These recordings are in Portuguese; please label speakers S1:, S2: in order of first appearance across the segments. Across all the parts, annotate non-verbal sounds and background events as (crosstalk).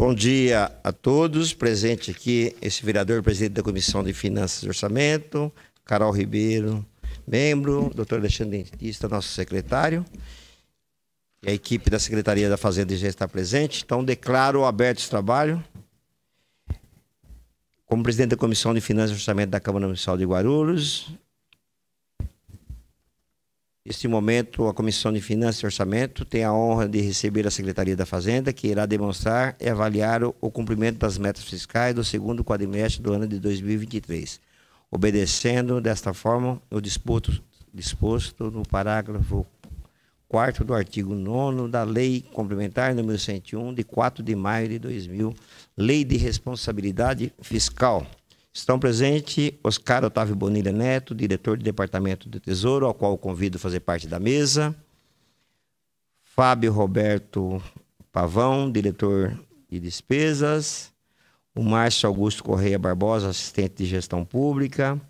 S1: Bom dia a todos. Presente aqui esse vereador, presidente da Comissão de Finanças e Orçamento, Carol Ribeiro, membro, doutor Alexandre Dentista, nosso secretário. E a equipe da Secretaria da Fazenda já está presente. Então, declaro aberto esse trabalho. Como presidente da Comissão de Finanças e Orçamento da Câmara Municipal de Guarulhos, Neste momento, a Comissão de Finanças e Orçamento tem a honra de receber a Secretaria da Fazenda, que irá demonstrar e avaliar o, cumprimento das metas fiscais do segundo quadrimestre do ano de 2023, obedecendo desta forma o disposto, disposto no parágrafo 4 do artigo 9 da Lei Complementar nº 101, de 4 de maio de 2000, Lei de Responsabilidade Fiscal. Estão presentes Oscar Otávio Bonilha Neto, diretor do Departamento do Tesouro, ao qual convido a fazer parte da mesa. Fábio Roberto Pavão, diretor de despesas. O Márcio Augusto Correia Barbosa, assistente de gestão pública.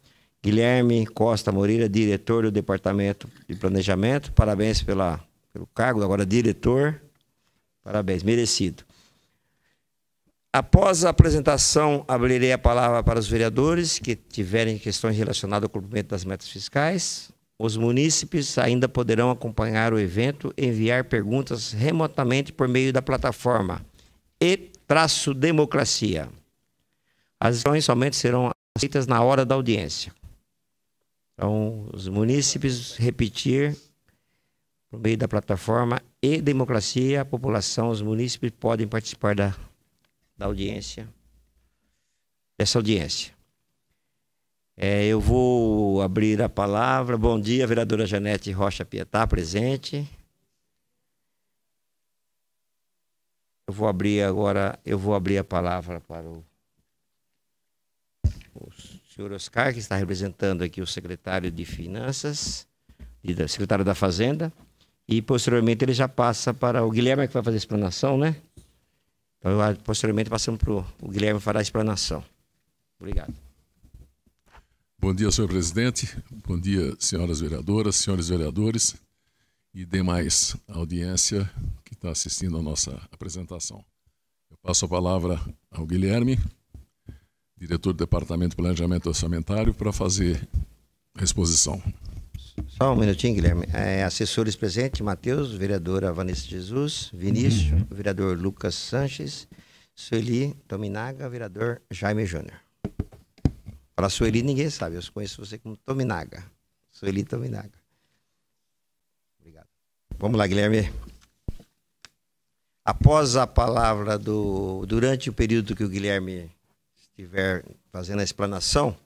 S1: Guilherme Costa Moreira, diretor do Departamento de Planejamento. Parabéns pela, pelo cargo, agora diretor. Parabéns, merecido. Após a apresentação, abrirei a palavra para os vereadores que tiverem questões relacionadas ao cumprimento das metas fiscais. Os munícipes ainda poderão acompanhar o evento, enviar perguntas remotamente por meio da plataforma e traço democracia. As questões somente serão aceitas na hora da audiência. Então, os munícipes repetir por meio da plataforma e democracia, a população, os munícipes podem participar da da audiência, dessa audiência. É, eu vou abrir a palavra. Bom dia, vereadora Janete Rocha Pietá, presente. Eu vou abrir agora, eu vou abrir a palavra para o, o senhor Oscar, que está representando aqui o secretário de Finanças, e da, secretário da Fazenda, e posteriormente ele já passa para o Guilherme, que vai fazer a explanação, né? Então, eu, posteriormente, passamos para o Guilherme fará a explanação. Obrigado.
S2: Bom dia, senhor presidente. Bom dia, senhoras vereadoras, senhores vereadores e demais audiência que está assistindo a nossa apresentação. Eu passo a palavra ao Guilherme,
S1: diretor do Departamento de Planejamento Orçamentário, para fazer a exposição. Só um minutinho, Guilherme. É, assessores presentes, Matheus, vereadora Vanessa Jesus, Vinícius, uhum. vereador Lucas Sanches, Sueli Tominaga, vereador Jaime Júnior. Para Sueli ninguém sabe, eu conheço você como Tominaga. Sueli Tominaga. Obrigado. Vamos lá, Guilherme. Após a palavra do. Durante o período que o Guilherme estiver fazendo a explanação,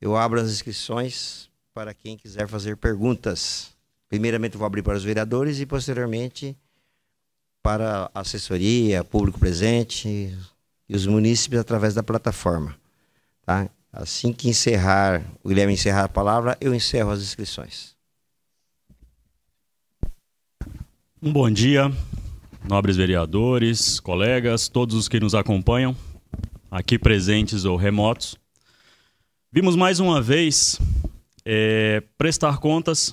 S1: eu abro as inscrições para quem quiser fazer perguntas. Primeiramente, vou abrir para os vereadores e, posteriormente, para a assessoria, público presente e os munícipes através da plataforma. Tá? Assim que encerrar, o Guilherme encerrar a palavra, eu encerro as inscrições.
S2: Um bom dia, nobres vereadores, colegas, todos os que nos acompanham, aqui presentes ou remotos. Vimos mais uma vez é, prestar contas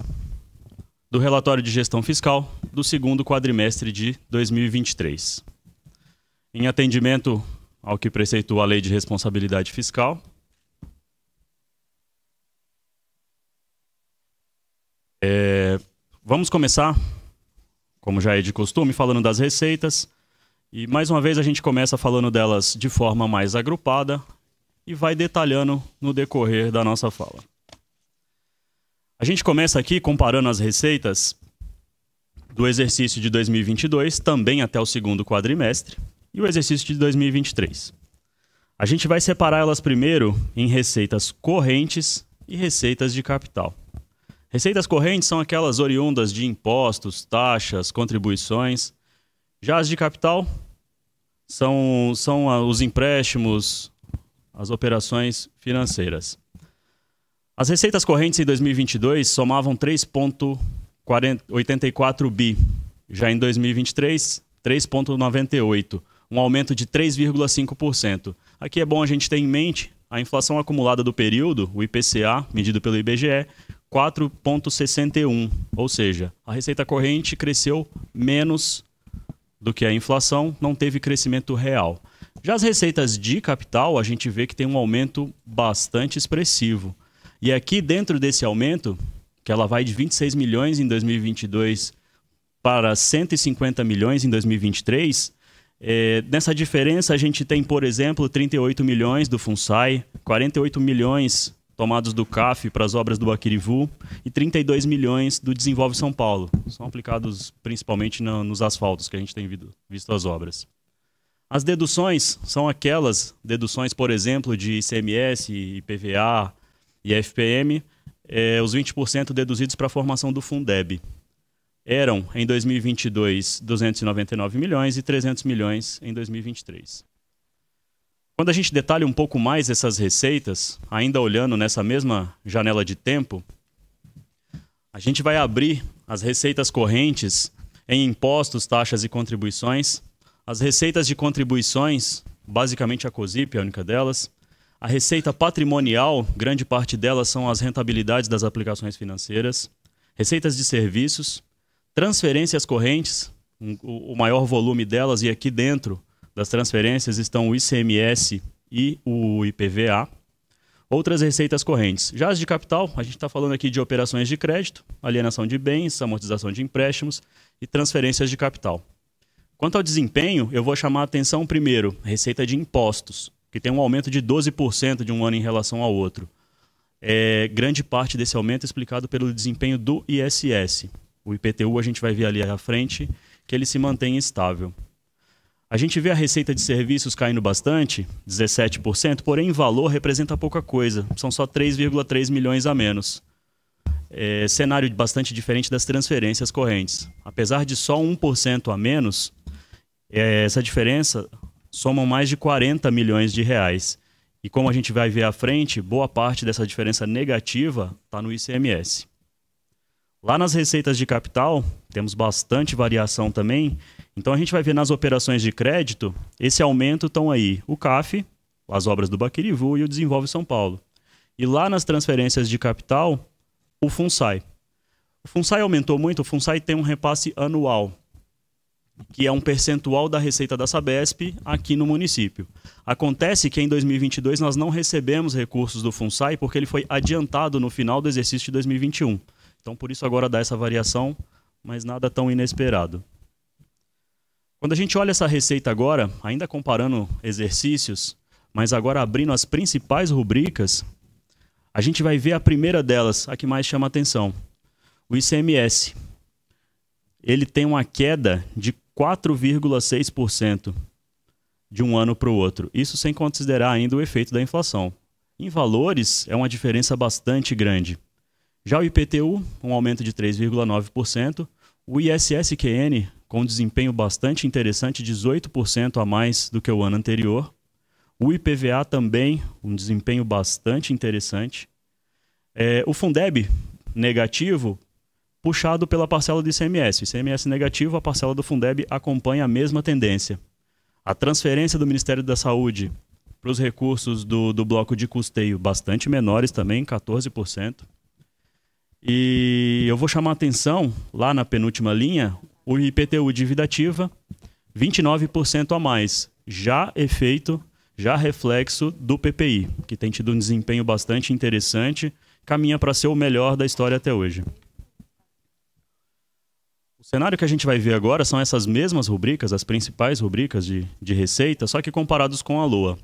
S2: do relatório de gestão fiscal do segundo quadrimestre de 2023. Em atendimento ao que preceitua a Lei de Responsabilidade Fiscal, é, vamos começar, como já é de costume, falando das receitas. E mais uma vez a gente começa falando delas de forma mais agrupada e vai detalhando no decorrer da nossa fala. A gente começa aqui comparando as receitas do exercício de 2022, também até o segundo quadrimestre, e o exercício de 2023. A gente vai separar elas primeiro em receitas correntes e receitas de capital. Receitas correntes são aquelas oriundas de impostos, taxas, contribuições. Já as de capital são, são os empréstimos, as operações financeiras. As receitas correntes em 2022 somavam 3,84 bi. Já em 2023, 3,98, um aumento de 3,5%. Aqui é bom a gente ter em mente a inflação acumulada do período, o IPCA, medido pelo IBGE, 4,61, ou seja, a receita corrente cresceu menos do que a inflação, não teve crescimento real. Já as receitas de capital, a gente vê que tem um aumento bastante expressivo. E aqui dentro desse aumento, que ela vai de 26 milhões em 2022 para 150 milhões em 2023, é, nessa diferença a gente tem, por exemplo, 38 milhões do FUNSAI, 48 milhões tomados do CAF para as obras do Aquirivu e 32 milhões do Desenvolve São Paulo. São aplicados principalmente no, nos asfaltos que a gente tem visto as obras. As deduções são aquelas deduções, por exemplo, de ICMS, IPVA, e FPM, é, eh, os 20% deduzidos para a formação do Fundeb. Eram, em 2022, 299 milhões e 300 milhões em 2023. Quando a gente detalha um pouco mais essas receitas, ainda olhando nessa mesma janela de tempo, a gente vai abrir as receitas correntes em impostos, taxas e contribuições. As receitas de contribuições, basicamente a COSIP é a única delas, a receita patrimonial, grande parte dela são as rentabilidades das aplicações financeiras, receitas de serviços, transferências correntes, um, o maior volume delas, e aqui dentro das transferências estão o ICMS e o IPVA. Outras receitas correntes. Já as de capital, a gente está falando aqui de operações de crédito, alienação de bens, amortização de empréstimos e transferências de capital. Quanto ao desempenho, eu vou chamar a atenção primeiro, receita de impostos que tem um aumento de 12% de um ano em relação ao outro. É, grande parte desse aumento é explicado pelo desempenho do ISS. O IPTU a gente vai ver ali à frente, que ele se mantém estável. A gente vê a receita de serviços caindo bastante, 17%, porém em valor representa pouca coisa, são só 3,3 milhões a menos. É, cenário bastante diferente das transferências correntes. Apesar de só 1% a menos, é, essa diferença somam mais de 40 milhões de reais. E como a gente vai ver à frente, boa parte dessa diferença negativa está no ICMS. Lá nas receitas de capital, temos bastante variação também. Então a gente vai ver nas operações de crédito, esse aumento estão aí o CAF, as obras do Baquirivu e o Desenvolve São Paulo. E lá nas transferências de capital, o FUNSAI. O FUNSAI aumentou muito, o FUNSAI tem um repasse anual que é um percentual da receita da Sabesp aqui no município. Acontece que em 2022 nós não recebemos recursos do FUNSAI porque ele foi adiantado no final do exercício de 2021. Então, por isso agora dá essa variação, mas nada tão inesperado. Quando a gente olha essa receita agora, ainda comparando exercícios, mas agora abrindo as principais rubricas, a gente vai ver a primeira delas, a que mais chama atenção. O ICMS. Ele tem uma queda de 4,6% de um ano para o outro. Isso sem considerar ainda o efeito da inflação. Em valores, é uma diferença bastante grande. Já o IPTU, um aumento de 3,9%, o ISSQN, com um desempenho bastante interessante, 18% a mais do que o ano anterior. O IPVA também, um desempenho bastante interessante. É, o Fundeb, negativo, puxado pela parcela do ICMS. ICMS negativo, a parcela do Fundeb acompanha a mesma tendência. A transferência do Ministério da Saúde para os recursos do, do bloco de custeio, bastante menores também, 14%. E eu vou chamar a atenção, lá na penúltima linha, o IPTU dívida ativa, 29% a mais, já efeito, já reflexo do PPI, que tem tido um desempenho bastante interessante, caminha para ser o melhor da história até hoje. O cenário que a gente vai ver agora são essas mesmas rubricas, as principais rubricas de, de receita, só que comparados com a Lua.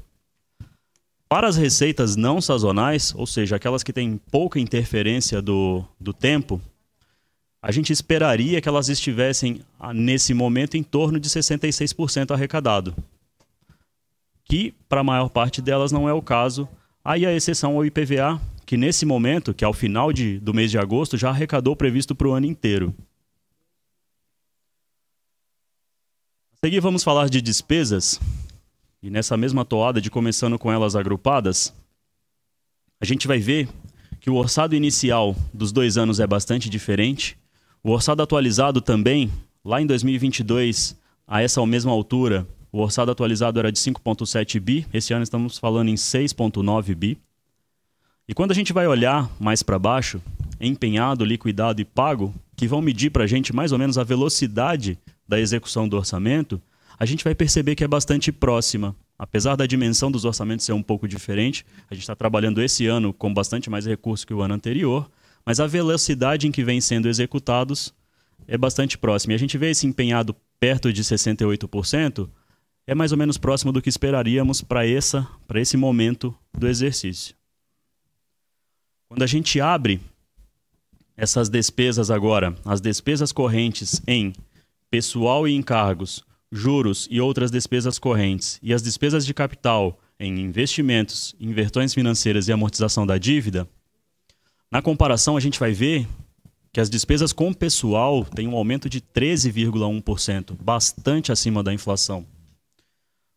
S2: Para as receitas não sazonais, ou seja, aquelas que têm pouca interferência do, do tempo, a gente esperaria que elas estivessem, ah, nesse momento, em torno de 66% arrecadado. Que, para a maior parte delas, não é o caso. Aí a exceção ao IPVA, que nesse momento, que é o final de, do mês de agosto, já arrecadou o previsto para o ano inteiro. Seguir vamos falar de despesas. E nessa mesma toada de começando com elas agrupadas, a gente vai ver que o orçado inicial dos dois anos é bastante diferente. O orçado atualizado também, lá em 2022, a essa mesma altura, o orçado atualizado era de 5,7 bi, esse ano estamos falando em 6,9 bi. E quando a gente vai olhar mais para baixo, empenhado, liquidado e pago, que vão medir para a gente mais ou menos a velocidade da execução do orçamento, a gente vai perceber que é bastante próxima. Apesar da dimensão dos orçamentos ser um pouco diferente, a gente está trabalhando esse ano com bastante mais recurso que o ano anterior, mas a velocidade em que vem sendo executados é bastante próxima. E a gente vê esse empenhado perto de 68%, é mais ou menos próximo do que esperaríamos para essa, para esse momento do exercício. Quando a gente abre essas despesas agora, as despesas correntes em pessoal e encargos, juros e outras despesas correntes, e as despesas de capital em investimentos, invertões financeiras e amortização da dívida, na comparação a gente vai ver que as despesas com pessoal têm um aumento de 13,1%, bastante acima da inflação.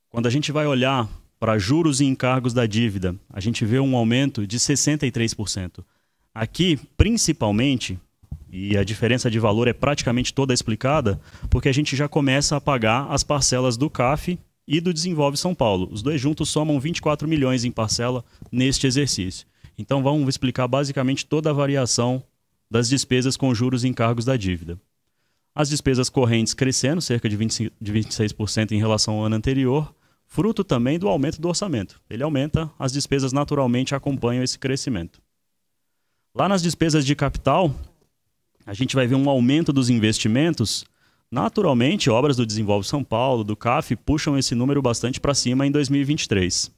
S2: Quando a gente vai olhar para juros e encargos da dívida, a gente vê um aumento de 63%. Aqui, principalmente, e a diferença de valor é praticamente toda explicada, porque a gente já começa a pagar as parcelas do CAF e do Desenvolve São Paulo. Os dois juntos somam 24 milhões em parcela neste exercício. Então vamos explicar basicamente toda a variação das despesas com juros e encargos da dívida. As despesas correntes crescendo cerca de, 25, de 26% em relação ao ano anterior, fruto também do aumento do orçamento. Ele aumenta, as despesas naturalmente acompanham esse crescimento. Lá nas despesas de capital, a gente vai ver um aumento dos investimentos. Naturalmente, obras do Desenvolve São Paulo, do CAF, puxam esse número bastante para cima em 2023.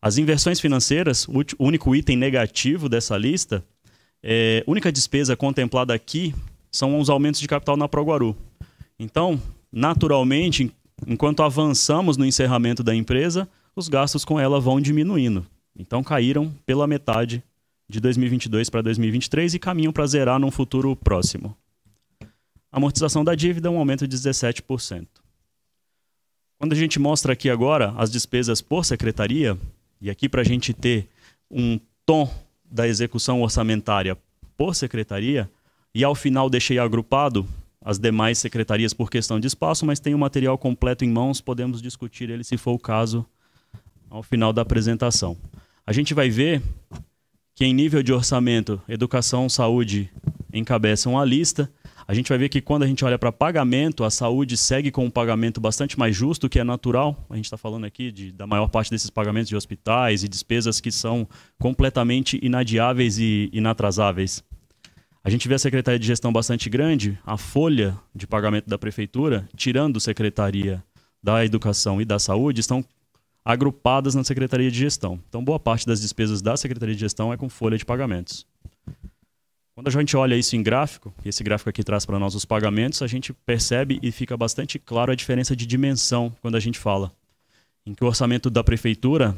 S2: As inversões financeiras, o único item negativo dessa lista, é, única despesa contemplada aqui são os aumentos de capital na Proguaru. Então, naturalmente, enquanto avançamos no encerramento da empresa, os gastos com ela vão diminuindo. Então, caíram pela metade de 2022 para 2023 e caminham para zerar num futuro próximo. Amortização da dívida, um aumento de 17%. Quando a gente mostra aqui agora as despesas por secretaria, e aqui para a gente ter um tom da execução orçamentária por secretaria, e ao final deixei agrupado as demais secretarias por questão de espaço, mas tem o material completo em mãos, podemos discutir ele se for o caso ao final da apresentação. A gente vai ver que em nível de orçamento, educação, saúde encabeçam a lista. A gente vai ver que quando a gente olha para pagamento, a saúde segue com um pagamento bastante mais justo, que é natural. A gente está falando aqui de, da maior parte desses pagamentos de hospitais e despesas que são completamente inadiáveis e inatrasáveis. A gente vê a Secretaria de Gestão bastante grande, a folha de pagamento da Prefeitura, tirando Secretaria da Educação e da Saúde, estão agrupadas na Secretaria de Gestão. Então, boa parte das despesas da Secretaria de Gestão é com folha de pagamentos. Quando a gente olha isso em gráfico, esse gráfico aqui traz para nós os pagamentos, a gente percebe e fica bastante claro a diferença de dimensão quando a gente fala. Em que o orçamento da prefeitura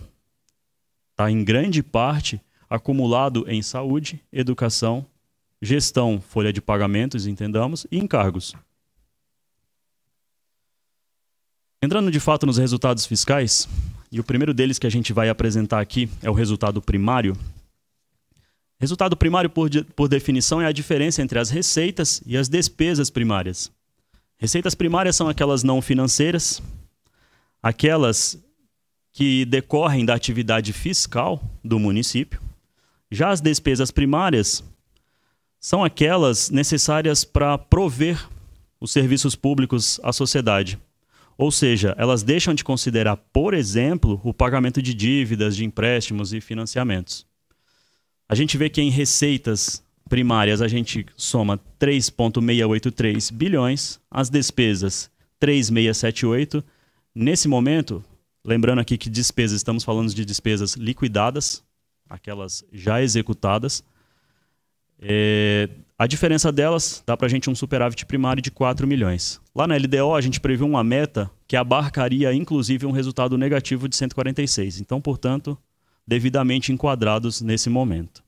S2: está, em grande parte, acumulado em saúde, educação, gestão, folha de pagamentos, entendamos, e encargos. Entrando de fato nos resultados fiscais, e o primeiro deles que a gente vai apresentar aqui é o resultado primário. Resultado primário, por, de, por definição, é a diferença entre as receitas e as despesas primárias. Receitas primárias são aquelas não financeiras, aquelas que decorrem da atividade fiscal do município. Já as despesas primárias são aquelas necessárias para prover os serviços públicos à sociedade. Ou seja, elas deixam de considerar, por exemplo, o pagamento de dívidas, de empréstimos e financiamentos. A gente vê que em receitas primárias a gente soma 3,683 bilhões, as despesas 3,678. Nesse momento, lembrando aqui que despesas, estamos falando de despesas liquidadas, aquelas já executadas. É, a diferença delas dá para a gente um superávit primário de 4 milhões. Lá na LDO, a gente previu uma meta que abarcaria, inclusive, um resultado negativo de 146. Então, portanto, devidamente enquadrados nesse momento.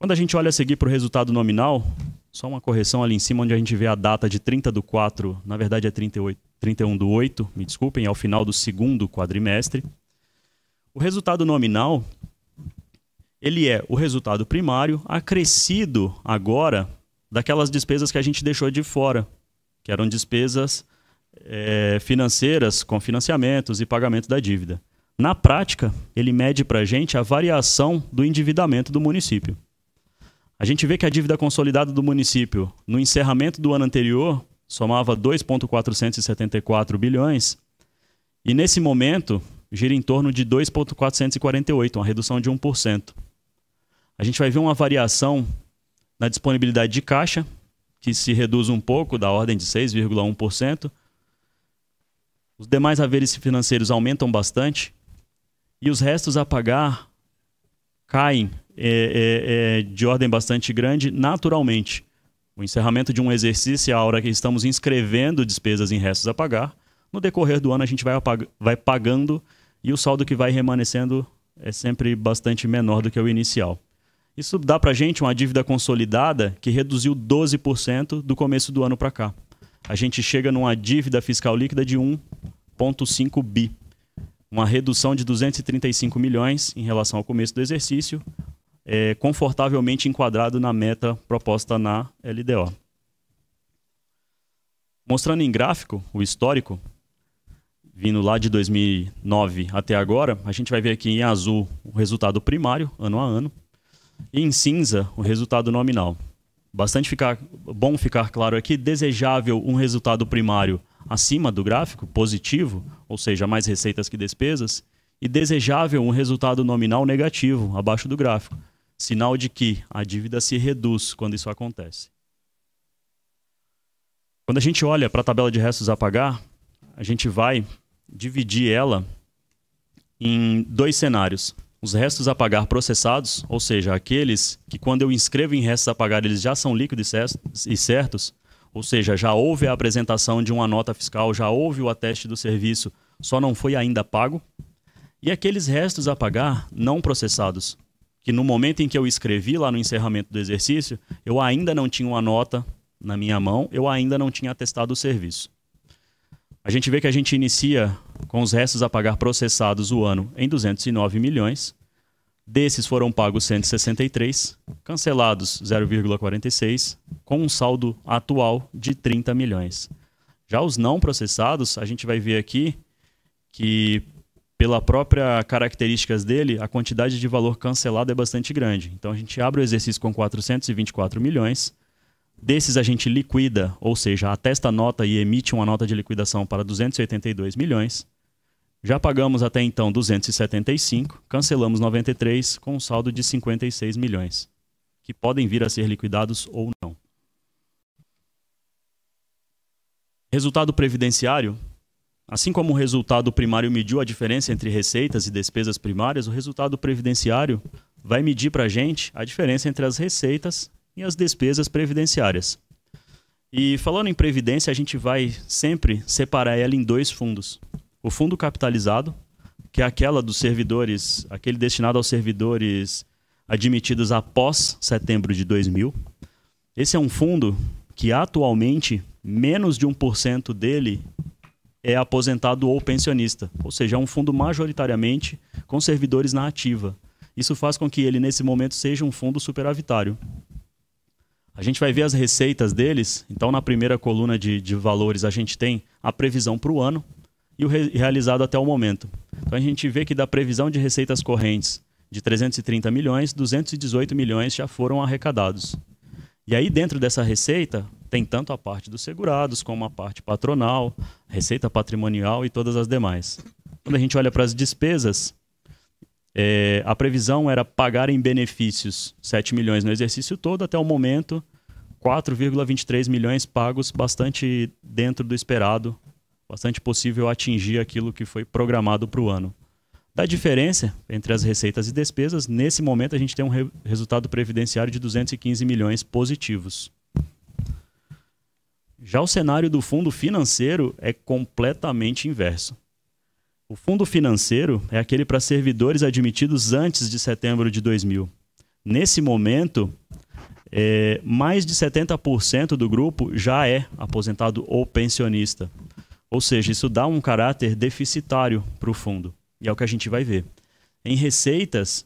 S2: Quando a gente olha a seguir para o resultado nominal, só uma correção ali em cima, onde a gente vê a data de 30 do 4, na verdade é 38, 31 do 8, me desculpem, é o final do segundo quadrimestre. O resultado nominal ele é o resultado primário acrescido agora daquelas despesas que a gente deixou de fora, que eram despesas é, financeiras com financiamentos e pagamento da dívida. Na prática, ele mede para a gente a variação do endividamento do município. A gente vê que a dívida consolidada do município no encerramento do ano anterior somava 2,474 bilhões e nesse momento gira em torno de 2,448, uma redução de 1% a gente vai ver uma variação na disponibilidade de caixa, que se reduz um pouco, da ordem de 6,1%. Os demais haveres financeiros aumentam bastante e os restos a pagar caem é, é, é, de ordem bastante grande naturalmente. O encerramento de um exercício é a hora que estamos inscrevendo despesas em restos a pagar. No decorrer do ano, a gente vai, vai pagando e o saldo que vai remanescendo é sempre bastante menor do que o inicial. Isso dá para a gente uma dívida consolidada que reduziu 12% do começo do ano para cá. A gente chega numa dívida fiscal líquida de 1,5 bi, uma redução de 235 milhões em relação ao começo do exercício, é, confortavelmente enquadrado na meta proposta na LDO. Mostrando em gráfico o histórico, vindo lá de 2009 até agora, a gente vai ver aqui em azul o resultado primário, ano a ano, e em cinza o resultado nominal. Bastante ficar, bom ficar claro aqui, desejável um resultado primário acima do gráfico, positivo, ou seja, mais receitas que despesas, e desejável um resultado nominal negativo, abaixo do gráfico, sinal de que a dívida se reduz quando isso acontece. Quando a gente olha para a tabela de restos a pagar, a gente vai dividir ela em dois cenários. Os restos a pagar processados, ou seja, aqueles que quando eu inscrevo em restos a pagar eles já são líquidos e certos, ou seja, já houve a apresentação de uma nota fiscal, já houve o ateste do serviço, só não foi ainda pago. E aqueles restos a pagar não processados, que no momento em que eu escrevi lá no encerramento do exercício, eu ainda não tinha uma nota na minha mão, eu ainda não tinha atestado o serviço. A gente vê que a gente inicia com os restos a pagar processados o ano em 209 milhões. Desses foram pagos 163, cancelados 0,46, com um saldo atual de 30 milhões. Já os não processados, a gente vai ver aqui que pela própria características dele, a quantidade de valor cancelado é bastante grande. Então a gente abre o exercício com 424 milhões, Desses a gente liquida, ou seja, atesta a nota e emite uma nota de liquidação para 282 milhões. Já pagamos até então 275, cancelamos 93 com um saldo de 56 milhões, que podem vir a ser liquidados ou não. Resultado previdenciário. Assim como o resultado primário mediu a diferença entre receitas e despesas primárias, o resultado previdenciário vai medir para a gente a diferença entre as receitas e as despesas previdenciárias. E falando em previdência, a gente vai sempre separar ela em dois fundos. O fundo capitalizado, que é aquela dos servidores, aquele destinado aos servidores admitidos após setembro de 2000. Esse é um fundo que atualmente menos de 1% dele é aposentado ou pensionista, ou seja, é um fundo majoritariamente com servidores na ativa. Isso faz com que ele nesse momento seja um fundo superavitário. A gente vai ver as receitas deles. Então, na primeira coluna de, de valores, a gente tem a previsão para o ano e o re realizado até o momento. Então, a gente vê que da previsão de receitas correntes de 330 milhões, 218 milhões já foram arrecadados. E aí, dentro dessa receita, tem tanto a parte dos segurados, como a parte patronal, receita patrimonial e todas as demais. Quando a gente olha para as despesas, é, a previsão era pagar em benefícios 7 milhões no exercício todo, até o momento, 4,23 milhões pagos, bastante dentro do esperado, bastante possível atingir aquilo que foi programado para o ano. Da diferença entre as receitas e despesas, nesse momento a gente tem um re resultado previdenciário de 215 milhões positivos. Já o cenário do fundo financeiro é completamente inverso. O fundo financeiro é aquele para servidores admitidos antes de setembro de 2000. Nesse momento, é, mais de 70% do grupo já é aposentado ou pensionista. Ou seja, isso dá um caráter deficitário para o fundo. E é o que a gente vai ver. Em receitas,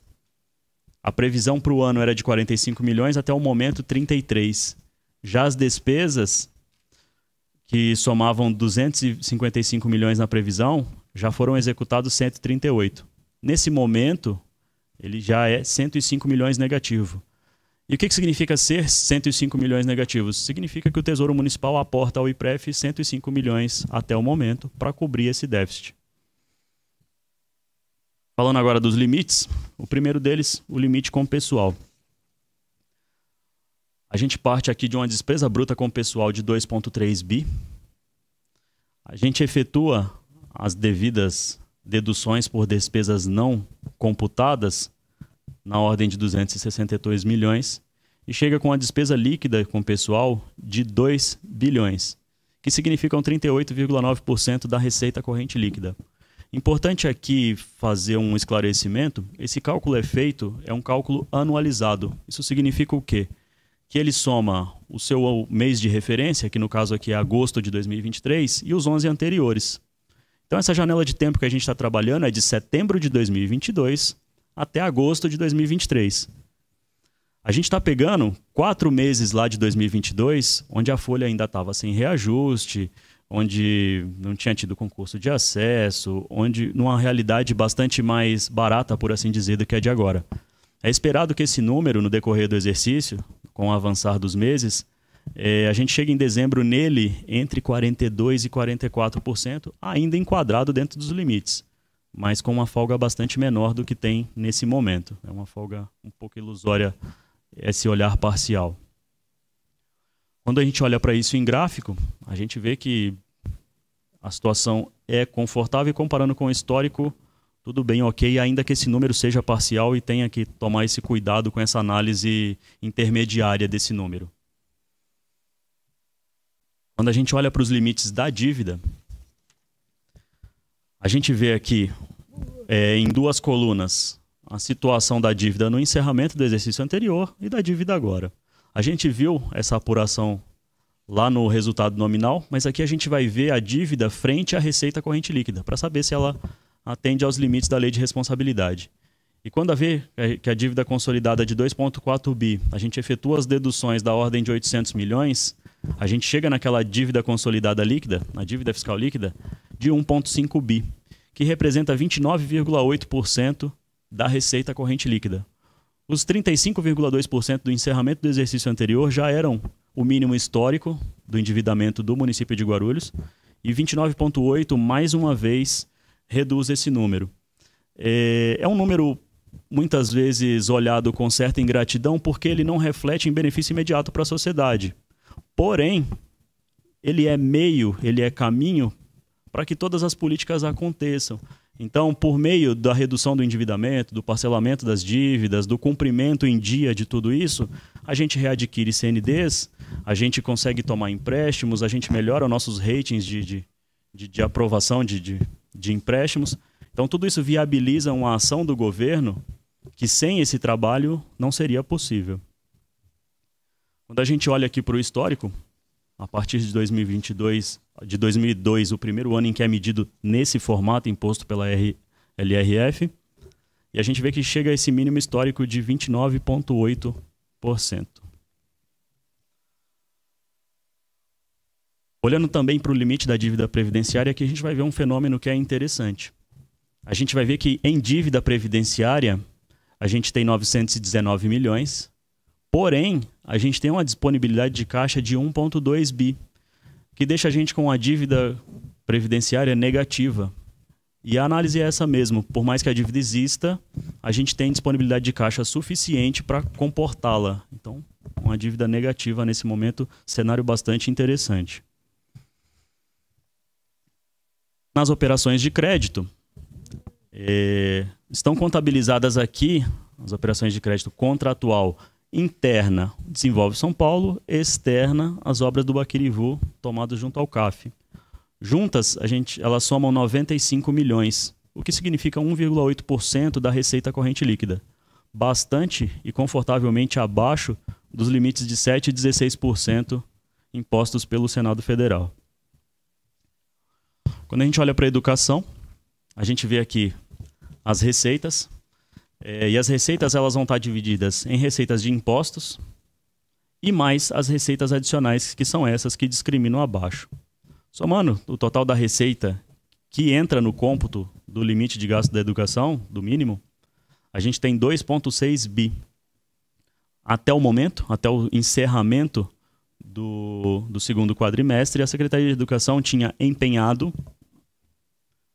S2: a previsão para o ano era de 45 milhões, até o momento 33. Já as despesas, que somavam 255 milhões na previsão, já foram executados 138. Nesse momento, ele já é 105 milhões negativo. E o que, que significa ser 105 milhões negativos? Significa que o Tesouro Municipal aporta ao IPREF 105 milhões até o momento para cobrir esse déficit. Falando agora dos limites, o primeiro deles, o limite com pessoal. A gente parte aqui de uma despesa bruta com pessoal de 2,3 bi. A gente efetua as devidas deduções por despesas não computadas na ordem de 262 milhões e chega com a despesa líquida com pessoal de 2 bilhões, que significam 38,9% da receita corrente líquida. Importante aqui fazer um esclarecimento, esse cálculo é feito, é um cálculo anualizado. Isso significa o quê? Que ele soma o seu mês de referência, que no caso aqui é agosto de 2023, e os 11 anteriores. Então, essa janela de tempo que a gente está trabalhando é de setembro de 2022 até agosto de 2023. A gente está pegando quatro meses lá de 2022, onde a folha ainda estava sem reajuste, onde não tinha tido concurso de acesso, onde numa realidade bastante mais barata, por assim dizer, do que a de agora. É esperado que esse número, no decorrer do exercício, com o avançar dos meses, é, a gente chega em dezembro nele entre 42% e 44%, ainda enquadrado dentro dos limites, mas com uma folga bastante menor do que tem nesse momento. É uma folga um pouco ilusória esse olhar parcial. Quando a gente olha para isso em gráfico, a gente vê que a situação é confortável e comparando com o histórico, tudo bem, ok, ainda que esse número seja parcial e tenha que tomar esse cuidado com essa análise intermediária desse número. Quando a gente olha para os limites da dívida, a gente vê aqui é, em duas colunas a situação da dívida no encerramento do exercício anterior e da dívida agora. A gente viu essa apuração lá no resultado nominal, mas aqui a gente vai ver a dívida frente à receita corrente líquida, para saber se ela atende aos limites da lei de responsabilidade. E quando a ver é, que a dívida consolidada de 2,4 bi, a gente efetua as deduções da ordem de 800 milhões, a gente chega naquela dívida consolidada líquida, na dívida fiscal líquida, de 1,5 bi, que representa 29,8% da receita corrente líquida. Os 35,2% do encerramento do exercício anterior já eram o mínimo histórico do endividamento do município de Guarulhos, e 29,8%, mais uma vez, reduz esse número. É, é um número muitas vezes olhado com certa ingratidão porque ele não reflete em benefício imediato para a sociedade. Porém, ele é meio, ele é caminho para que todas as políticas aconteçam. Então, por meio da redução do endividamento, do parcelamento das dívidas, do cumprimento em dia de tudo isso, a gente readquire CNDs, a gente consegue tomar empréstimos, a gente melhora nossos ratings de, de, de, de aprovação de, de, de empréstimos. Então, tudo isso viabiliza uma ação do governo que, sem esse trabalho, não seria possível. Quando a gente olha aqui para o histórico, a partir de 2022, de 2002, o primeiro ano em que é medido nesse formato imposto pela LRF, e a gente vê que chega a esse mínimo histórico de 29,8%. Olhando também para o limite da dívida previdenciária, aqui a gente vai ver um fenômeno que é interessante. A gente vai ver que em dívida previdenciária, a gente tem 919 milhões, porém, a gente tem uma disponibilidade de caixa de 1,2 bi, que deixa a gente com uma dívida previdenciária negativa. E a análise é essa mesmo. Por mais que a dívida exista, a gente tem disponibilidade de caixa suficiente para comportá-la. Então, uma dívida negativa nesse momento, cenário bastante interessante. Nas operações de crédito, eh, estão contabilizadas aqui as operações de crédito contratual interna desenvolve São Paulo, externa as obras do Baquirivu tomadas junto ao CAF. Juntas, a gente, elas somam 95 milhões, o que significa 1,8% da receita corrente líquida, bastante e confortavelmente abaixo dos limites de 7 e 16% impostos pelo Senado Federal. Quando a gente olha para a educação, a gente vê aqui as receitas, é, e as receitas elas vão estar tá divididas em receitas de impostos e mais as receitas adicionais, que são essas que discriminam abaixo. Somando o total da receita que entra no cômputo do limite de gasto da educação, do mínimo, a gente tem 2,6 bi. Até o momento, até o encerramento do, do segundo quadrimestre, a Secretaria de Educação tinha empenhado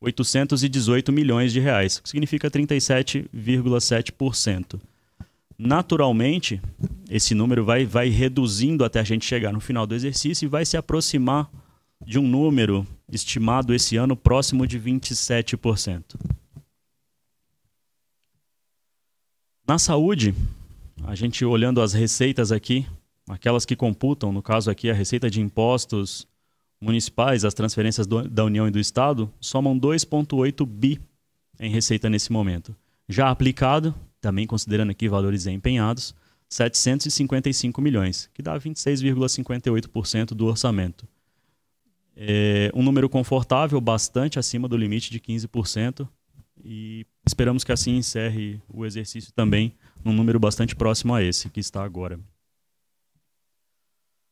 S2: 818 milhões de reais, o que significa 37,7%. Naturalmente, esse número vai, vai reduzindo até a gente chegar no final do exercício e vai se aproximar de um número estimado esse ano próximo de 27%. Na saúde, a gente olhando as receitas aqui, aquelas que computam, no caso aqui a receita de impostos, municipais, as transferências do, da União e do Estado, somam 2,8 bi em receita nesse momento. Já aplicado, também considerando aqui valores empenhados, 755 milhões, que dá 26,58% do orçamento. É um número confortável, bastante acima do limite de 15%, e esperamos que assim encerre o exercício também num número bastante próximo a esse que está agora.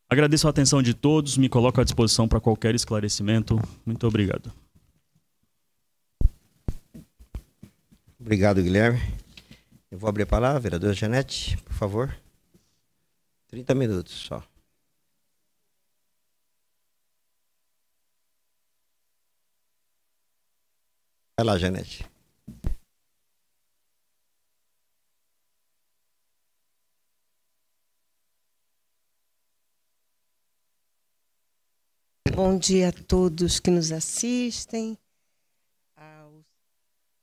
S2: Agradeço a atenção de todos, me coloco à disposição para qualquer esclarecimento. Muito obrigado.
S1: Obrigado, Guilherme. Eu vou abrir a palavra, vereadora Janete, por favor. 30 minutos só. Vai lá, Janete.
S3: Bom dia a todos que nos assistem, ao,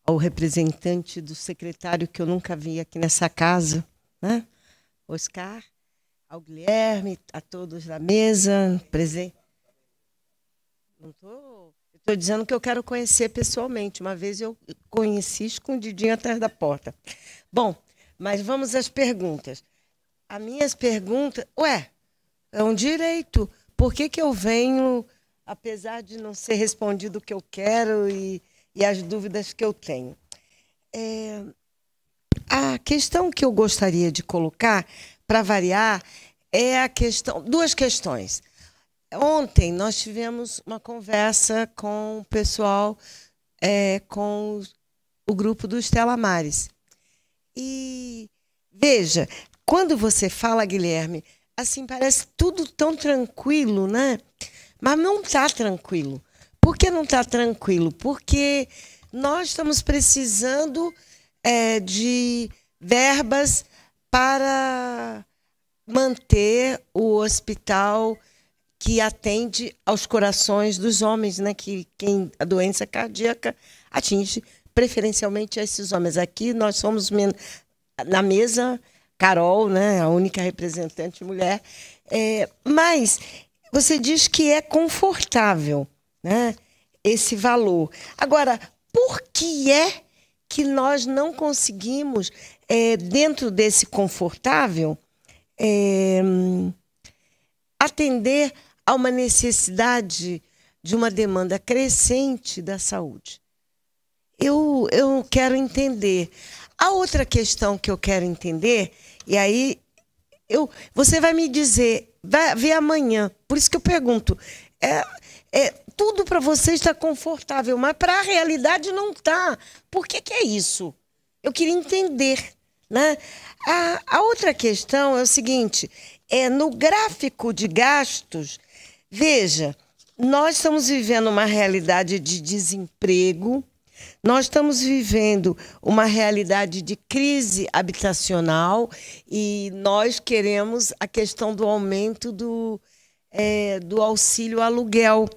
S3: ao, representante do secretário que eu nunca vi aqui nessa casa, né? Oscar, ao Guilherme, a todos da mesa, presente. Não estou. Estou dizendo que eu quero conhecer pessoalmente. Uma vez eu conheci escondidinho atrás da porta. Bom, mas vamos às perguntas. As minhas perguntas. Ué, é um direito por que, que eu venho, apesar de não ser respondido o que eu quero e, e as dúvidas que eu tenho? É, a questão que eu gostaria de colocar, para variar, é a questão. Duas questões. Ontem nós tivemos uma conversa com o pessoal, é, com o grupo do Estela Mares. E veja, quando você fala, Guilherme, assim, parece tudo tão tranquilo, né? Mas não está tranquilo. Por que não está tranquilo? Porque nós estamos precisando é, de verbas para manter o hospital que atende aos corações dos homens, né? Que quem a doença cardíaca atinge preferencialmente esses homens. Aqui nós somos na mesa Carol, né, a única representante mulher. É, mas você diz que é confortável né, esse valor. Agora, por que é que nós não conseguimos, é, dentro desse confortável, é, atender a uma necessidade de uma demanda crescente da saúde? Eu, eu quero entender. A outra questão que eu quero entender e aí, eu, você vai me dizer, vai ver amanhã. Por isso que eu pergunto. É, é tudo para você está confortável, mas para a realidade não está. Por que, que é isso? Eu queria entender, né? A, a outra questão é o seguinte: é no gráfico de gastos, veja, nós estamos vivendo uma realidade de desemprego nós estamos vivendo uma realidade de crise habitacional e nós queremos a questão do aumento do, é, do auxílio aluguel.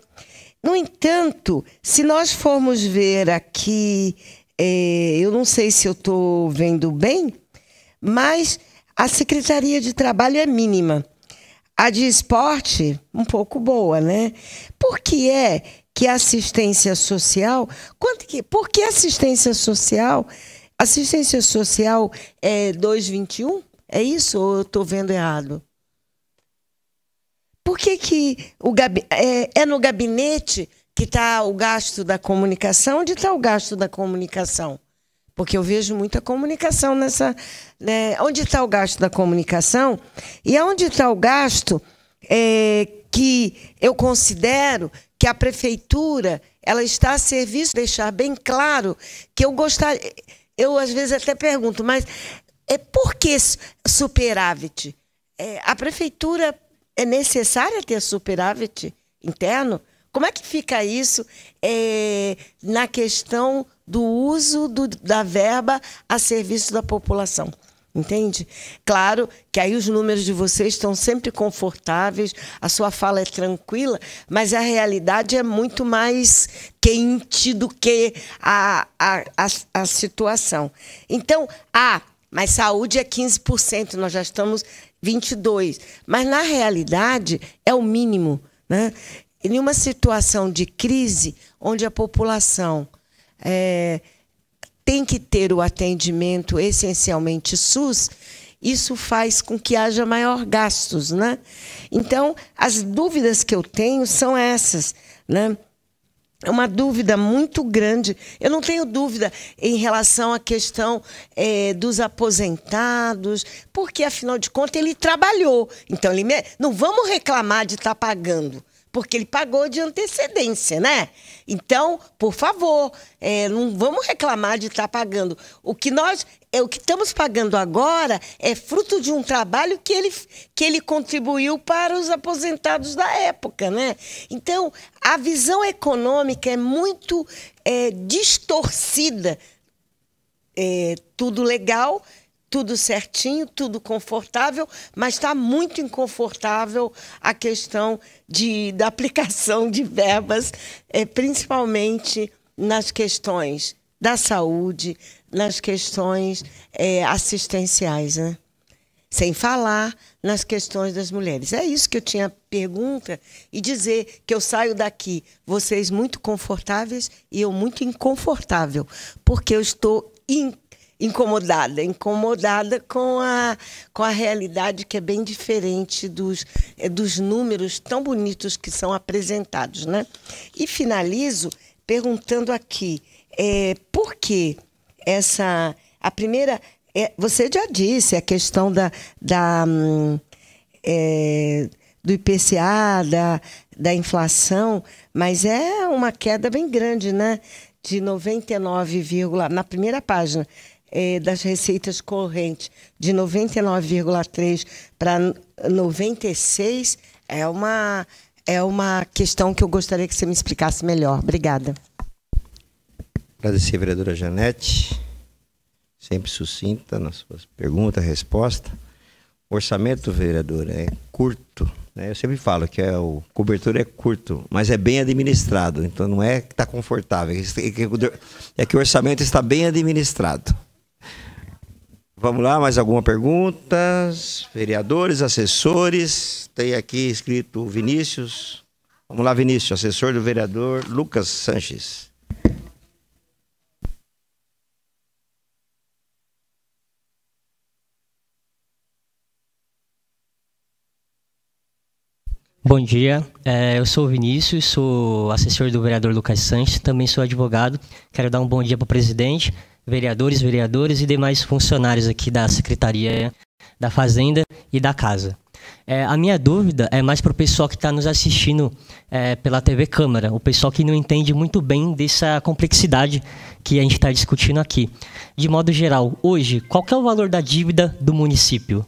S3: No entanto, se nós formos ver aqui, é, eu não sei se eu estou vendo bem, mas a Secretaria de Trabalho é mínima. A de esporte, um pouco boa, né? Por que é que assistência social. Quanto que, por que assistência social? Assistência social é 221? É isso ou eu estou vendo errado? Por que, que o gabi é, é no gabinete que está o gasto da comunicação? Onde está o gasto da comunicação? porque eu vejo muita comunicação nessa. Né? onde está o gasto da comunicação? E onde está o gasto é, que eu considero que a prefeitura ela está a serviço deixar bem claro que eu gostaria. Eu às vezes até pergunto, mas é por que superávit? É, a prefeitura é necessária ter superávit interno? Como é que fica isso é, na questão do uso do, da verba a serviço da população? Entende? Claro que aí os números de vocês estão sempre confortáveis, a sua fala é tranquila, mas a realidade é muito mais quente do que a, a, a, a situação. Então, ah, mas saúde é 15%, nós já estamos 22%. Mas na realidade é o mínimo. Né? Em uma situação de crise onde a população. É, tem que ter o atendimento essencialmente SUS, isso faz com que haja maior gastos, né? Então, as dúvidas que eu tenho são essas, né? É uma dúvida muito grande. Eu não tenho dúvida em relação à questão é, dos aposentados, porque, afinal de contas, ele trabalhou. Então, ele me... não vamos reclamar de estar tá pagando porque ele pagou de antecedência, né? Então, por favor, é, não vamos reclamar de estar tá pagando. O que nós, é, o que estamos pagando agora é fruto de um trabalho que ele, que ele contribuiu para os aposentados da época, né? Então, a visão econômica é muito é, distorcida. É, tudo legal tudo certinho, tudo confortável, mas está muito inconfortável a questão de, da aplicação de verbas, é, principalmente nas questões da saúde, nas questões é, assistenciais, né? Sem falar nas questões das mulheres. É isso que eu tinha pergunta e dizer que eu saio daqui, vocês muito confortáveis e eu muito inconfortável, porque eu estou inconfortável incomodada, incomodada com a, com a realidade que é bem diferente dos, eh, dos números tão bonitos que são apresentados, né? E finalizo perguntando aqui, é, por que essa... A primeira, é, você já disse, a questão da... da é, do IPCA, da, da inflação, mas é uma queda bem grande, né? De 99, na primeira página, é, das receitas correntes de 99,3 para 96 é uma, é uma questão que eu gostaria que você me explicasse melhor. Obrigada.
S1: Agradecer, vereadora Janete. Sempre sucinta nas suas perguntas, resposta. Orçamento, vereadora é curto. Né? Eu sempre falo que é o cobertura é curto, mas é bem administrado. Então não é que está confortável, é, é que o orçamento está bem administrado. Vamos lá, mais alguma pergunta? Vereadores, assessores, tem aqui escrito Vinícius. Vamos lá, Vinícius, assessor do vereador Lucas Sanches. Bom dia, é, eu sou o Vinícius, sou assessor do vereador Lucas Sanches, também sou advogado. Quero dar um bom dia para o presidente, vereadores, vereadores e demais funcionários aqui da Secretaria da Fazenda e da Casa. É, a minha dúvida é mais para o pessoal que está nos assistindo é, pela TV Câmara, o pessoal que não entende muito bem dessa complexidade que a gente está discutindo aqui. De modo geral, hoje, qual é o valor da dívida do município?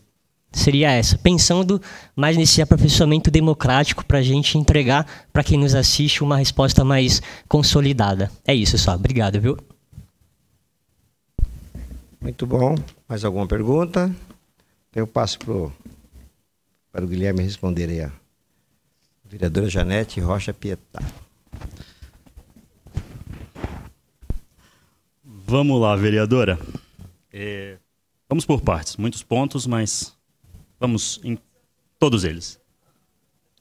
S1: Seria essa, pensando mais nesse aperfeiçoamento democrático para a gente entregar para quem nos assiste uma resposta mais consolidada. É isso só, obrigado, viu? Muito bom. Mais alguma pergunta? Então, eu passo pro, para o Guilherme responder aí. A vereadora Janete Rocha Pietá.
S2: Vamos lá, vereadora. É, vamos por partes. Muitos pontos, mas vamos em todos eles.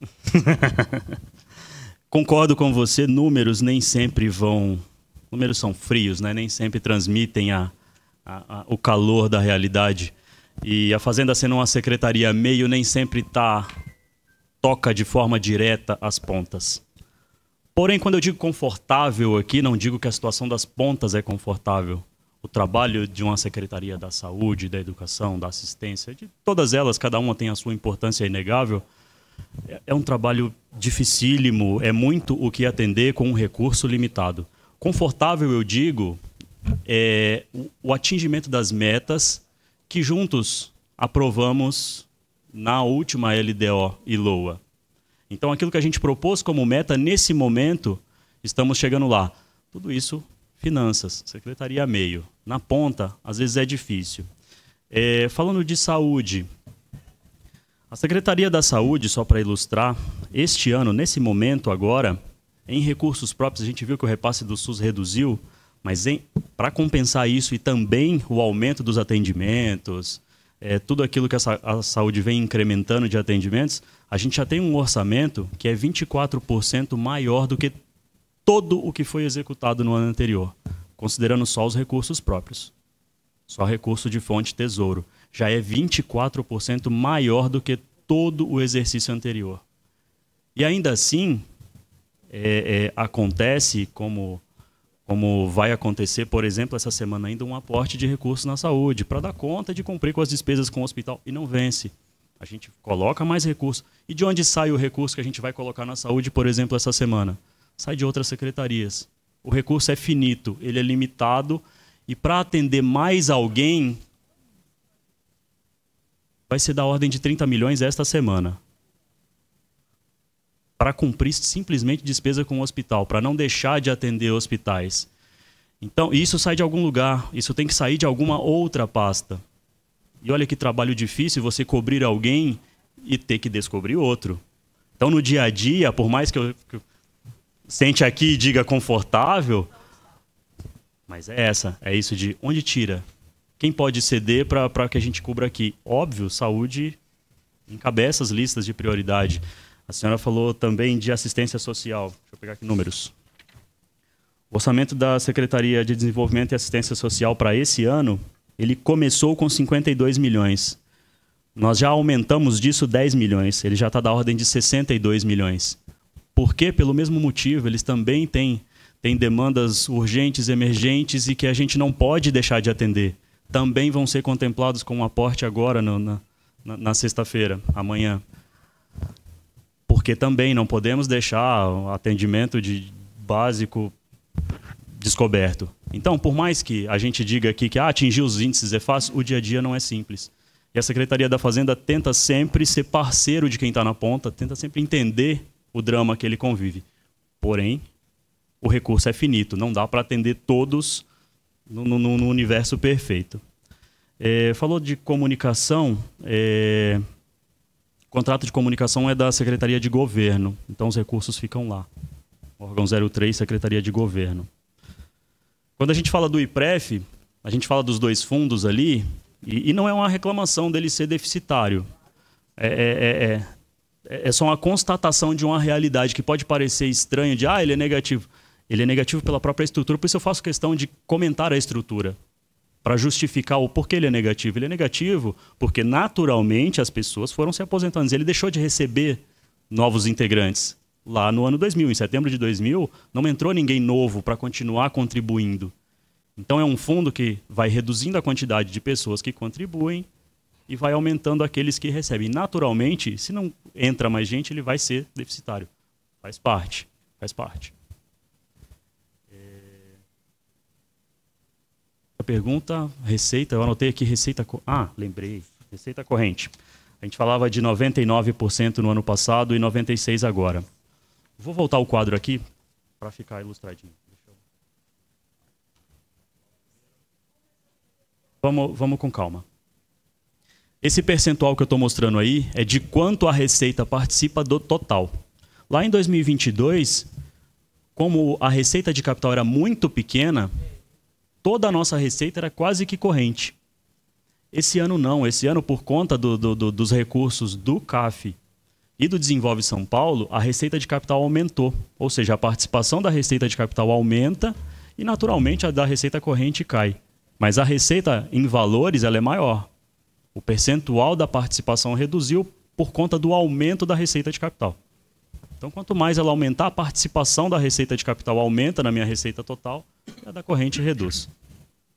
S2: (laughs) Concordo com você, números nem sempre vão. Números são frios, né? nem sempre transmitem a, a, a, o calor da realidade. E a Fazenda, sendo uma secretaria meio, nem sempre tá toca de forma direta as pontas. Porém, quando eu digo confortável aqui, não digo que a situação das pontas é confortável. O trabalho de uma secretaria da saúde, da educação, da assistência, de todas elas, cada uma tem a sua importância inegável. É, é um trabalho dificílimo, é muito o que atender com um recurso limitado. Confortável, eu digo, é, o, atingimento das metas que juntos aprovamos na última LDO e LOA. Então, aquilo que a gente propôs como meta nesse momento, estamos chegando lá. Tudo isso, finanças, secretaria meio. Na ponta, às vezes é difícil. É, falando de saúde, a Secretaria da Saúde, só para ilustrar, este ano, nesse momento agora, em recursos próprios, a gente viu que o repasse do SUS reduziu mas para compensar isso e também o aumento dos atendimentos, é, tudo aquilo que a, a, saúde vem incrementando de atendimentos, a gente já tem um orçamento que é 24% maior do que todo o que foi executado no ano anterior, considerando só os recursos próprios. Só recurso de fonte tesouro. Já é 24% maior do que todo o exercício anterior. E ainda assim, é, é, acontece, como como vai acontecer, por exemplo, essa semana ainda um aporte de recursos na saúde para dar conta de cumprir com as despesas com o hospital e não vence. A gente coloca mais recursos. E de onde sai o recurso que a gente vai colocar na saúde, por exemplo, essa semana? Sai de outras secretarias. O recurso é finito, ele é limitado e para atender mais alguém vai ser da ordem de 30 milhões esta semana para cumprir simplesmente despesa com o hospital, para não deixar de atender hospitais. Então, isso sai de algum lugar, isso tem que sair de alguma outra pasta. E olha que trabalho difícil você cobrir alguém e ter que descobrir outro. Então, no dia a dia, por mais que eu, que eu sente aqui e diga confortável, mas é essa, é isso de onde tira? Quem pode ceder para que a gente cubra aqui? Óbvio, saúde encabeça as listas de prioridade. A senhora falou também de assistência social. Deixa eu pegar aqui números. O orçamento da Secretaria de Desenvolvimento e Assistência Social para esse ano, ele começou com 52 milhões. Nós já aumentamos disso 10 milhões. Ele já está da ordem de 62 milhões. Por quê? Pelo mesmo motivo, eles também têm, têm demandas urgentes, emergentes e que a gente não pode deixar de atender. Também vão ser contemplados com um aporte agora, no, na, na sexta-feira, amanhã porque também não podemos deixar o atendimento de básico descoberto. Então, por mais que a gente diga aqui que ah, atingir os índices é fácil, o dia a dia não é simples. E a Secretaria da Fazenda tenta sempre ser parceiro de quem está na ponta, tenta sempre entender o drama que ele convive. Porém, o recurso é finito, não dá para atender todos no, no, no universo perfeito. É, falou de comunicação. É o contrato de comunicação é da Secretaria de Governo, então os recursos ficam lá. Órgão 03, Secretaria de Governo. Quando a gente fala do IPREF, a gente fala dos dois fundos ali, e, e não é uma reclamação dele ser deficitário. É, é, é, é, é só uma constatação de uma realidade que pode parecer estranha, de ah, ele é negativo. Ele é negativo pela própria estrutura, por isso eu faço questão de comentar a estrutura para justificar o porquê ele é negativo. Ele é negativo porque naturalmente as pessoas foram se aposentando. Ele deixou de receber novos integrantes lá no ano 2000. Em setembro de 2000, não entrou ninguém novo para continuar contribuindo. Então é um fundo que vai reduzindo a quantidade de pessoas que contribuem e vai aumentando aqueles que recebem. Naturalmente, se não entra mais gente, ele vai ser deficitário. Faz parte, faz parte. pergunta, receita, eu anotei aqui receita. Ah, lembrei. Receita corrente. A gente falava de 99% no ano passado e 96% agora. Vou voltar o quadro aqui para ficar ilustradinho. Vamos, vamos com calma. Esse percentual que eu estou mostrando aí é de quanto a Receita participa do total. Lá em 2022, como a Receita de Capital era muito pequena, toda a nossa receita era quase que corrente. Esse ano não, esse ano, por conta do, do, do, dos recursos do CAF e do Desenvolve São Paulo, a receita de capital aumentou. Ou seja, a participação da receita de capital aumenta e, naturalmente, a da receita corrente cai. Mas a receita em valores ela é maior. O percentual da participação reduziu por conta do aumento da receita de capital. Então, quanto mais ela aumentar, a participação da receita de capital aumenta na minha receita total e é a da corrente reduz.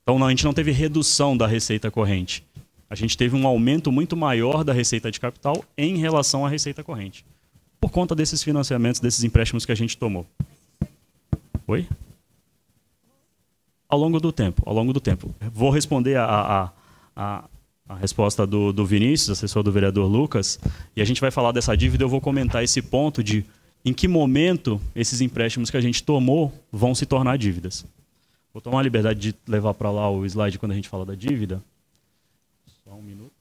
S2: Então a gente não teve redução da receita corrente. A gente teve um aumento muito maior da receita de capital em relação à receita corrente, por conta desses financiamentos, desses empréstimos que a gente tomou. Oi? Ao longo do tempo, ao longo do tempo. Vou responder a, a, a, a resposta do, do Vinícius, assessor do vereador Lucas, e a gente vai falar dessa dívida. Eu vou comentar esse ponto de em que momento esses empréstimos que a gente tomou vão se tornar dívidas. Vou tomar a liberdade de levar para lá o slide quando a gente fala da dívida. Só um minuto.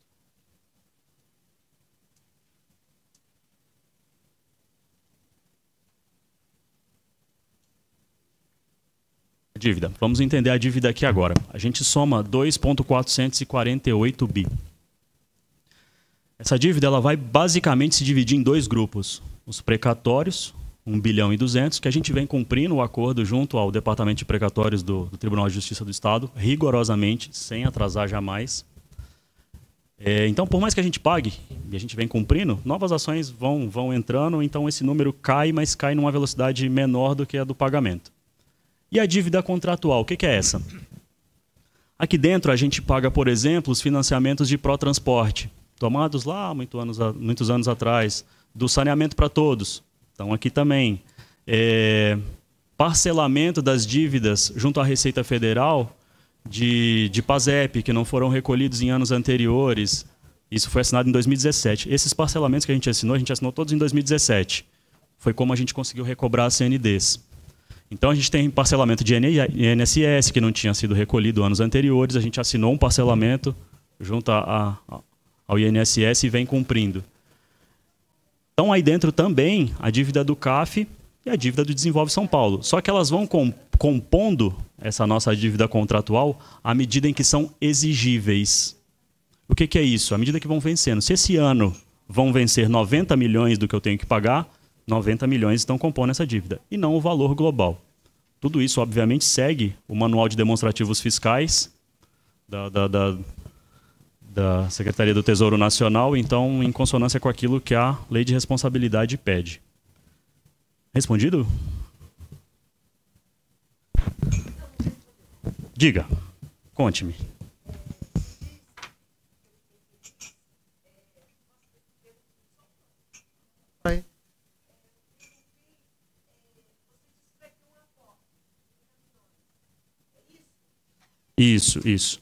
S2: Dívida. Vamos entender a dívida aqui agora. A gente soma 2.448 bi. Essa dívida ela vai basicamente se dividir em dois grupos: os precatórios, 1 bilhão e 200, que a gente vem cumprindo o acordo junto ao Departamento de Precatórios do, do Tribunal de Justiça do Estado, rigorosamente, sem atrasar jamais. É, então, por mais que a gente pague, e a gente vem cumprindo, novas ações vão, vão entrando, então esse número cai, mas cai numa velocidade menor do que a do pagamento. E a dívida contratual, o que, que é essa? Aqui dentro a gente paga, por exemplo, os financiamentos de pró-transporte, tomados lá muitos anos, muitos anos atrás, do saneamento para todos, então, aqui também. É, parcelamento das dívidas junto à Receita Federal de, de PASEP, que não foram recolhidos em anos anteriores. Isso foi assinado em 2017. Esses parcelamentos que a gente assinou, a gente assinou todos em 2017. Foi como a gente conseguiu recobrar as CNDs. Então a gente tem parcelamento de INSS que não tinha sido recolhido anos anteriores, a gente assinou um parcelamento junto a, a, ao INSS e vem cumprindo. Estão aí dentro também a dívida do CAF e a dívida do Desenvolve São Paulo. Só que elas vão compondo essa nossa dívida contratual à medida em que são exigíveis. O que, que é isso? À medida que vão vencendo. Se esse ano vão vencer 90 milhões do que eu tenho que pagar, 90 milhões estão compondo essa dívida, e não o valor global. Tudo isso, obviamente, segue o Manual de Demonstrativos Fiscais da, da, da da Secretaria do Tesouro Nacional, então em consonância com aquilo que a lei de responsabilidade pede. Respondido? Diga, conte-me. Isso, isso.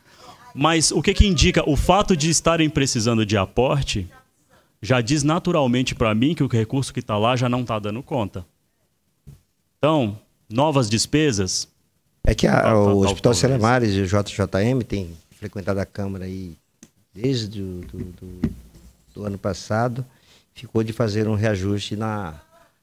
S2: Mas o que, que indica? O fato de estarem precisando de aporte já diz naturalmente para mim que o recurso que está lá já não está dando conta. Então, novas despesas.
S1: É que a, tá, tá, tá o Hospital Celemares e o JJM têm
S2: frequentado a Câmara aí desde o do, do,
S1: do ano passado. Ficou de fazer um reajuste na,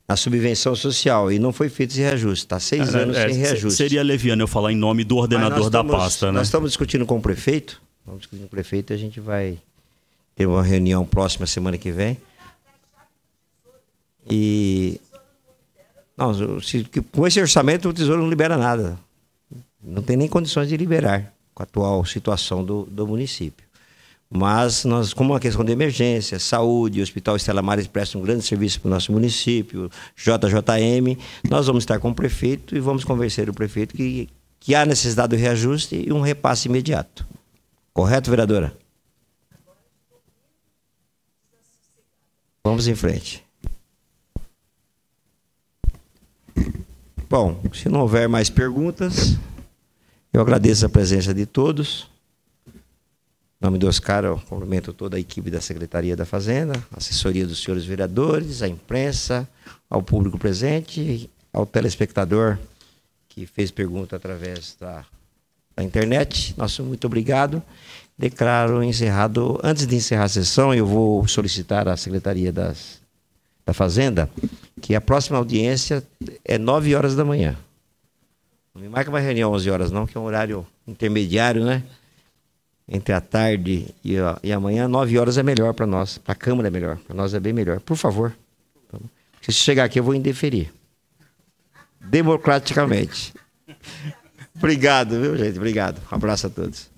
S1: a subvenção social e não foi feito esse reajuste. Está seis é, anos é, sem reajuste. Seria
S2: leviano eu falar em nome do ordenador estamos, da pasta, né? Nós estamos
S1: discutindo com o prefeito. Estamos discutindo com o prefeito e a gente vai ter uma reunião próxima semana que vem. E. Não, se, com esse orçamento o Tesouro não libera nada. Não tem nem condições de liberar com a atual situação do, do município. Mas nós, como uma questão de emergência, saúde, o Hospital Estela Maris presta um grande serviço para o nosso município, JJM, nós vamos estar com o prefeito e vamos convencer o prefeito que, que há necessidade do reajuste e um repasse imediato. Correto, vereadora? Vamos em frente. Bom, se não houver mais perguntas, eu agradeço a presença de todos. Em nome do Oscar, eu cumprimento toda a equipe da Secretaria da Fazenda, assessoria dos senhores vereadores, à imprensa, ao público presente, ao telespectador que fez pergunta através da, da internet. Nosso muito obrigado. Declaro encerrado. Antes de encerrar a sessão, eu vou solicitar à Secretaria das, da Fazenda que a próxima audiência é 9 horas da manhã. Não me marca uma reunião 11 horas, não, que é um horário intermediário, né? entre a tarde e, a, e amanhã, 9 horas é melhor para nós. Para a Câmara é melhor. Para nós é bem melhor. Por favor. Então, se chegar aqui, eu vou indeferir. Democraticamente. (laughs) Obrigado, viu, gente? Obrigado. Um abraço a todos.